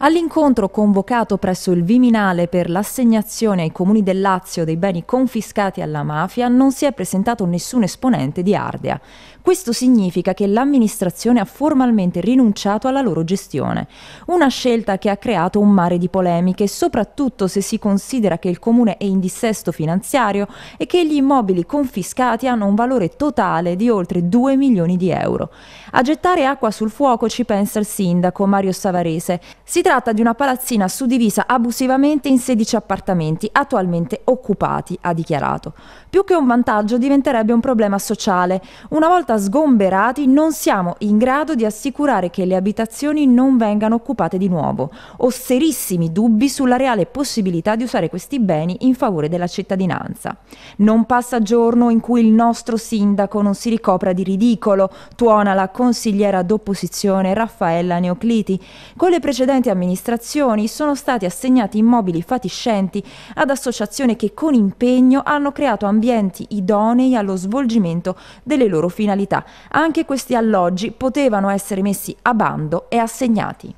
All'incontro convocato presso il Viminale per l'assegnazione ai comuni del Lazio dei beni confiscati alla mafia non si è presentato nessun esponente di Ardea. Questo significa che l'amministrazione ha formalmente rinunciato alla loro gestione, una scelta che ha creato un mare di polemiche, soprattutto se si considera che il comune è in dissesto finanziario e che gli immobili confiscati hanno un valore totale di oltre 2 milioni di euro. A gettare acqua sul fuoco ci pensa il sindaco Mario Savarese. Si tratta di una palazzina suddivisa abusivamente in 16 appartamenti, attualmente occupati, ha dichiarato. Più che un vantaggio diventerebbe un problema sociale. Una volta sgomberati non siamo in grado di assicurare che le abitazioni non vengano occupate di nuovo. Ho serissimi dubbi sulla reale possibilità di usare questi beni in favore della cittadinanza. Non passa giorno in cui il nostro sindaco non si ricopra di ridicolo, tuona la consigliera d'opposizione Raffaella Neocliti. Con le precedenti amministrazioni amministrazioni sono stati assegnati immobili fatiscenti ad associazioni che con impegno hanno creato ambienti idonei allo svolgimento delle loro finalità. Anche questi alloggi potevano essere messi a bando e assegnati.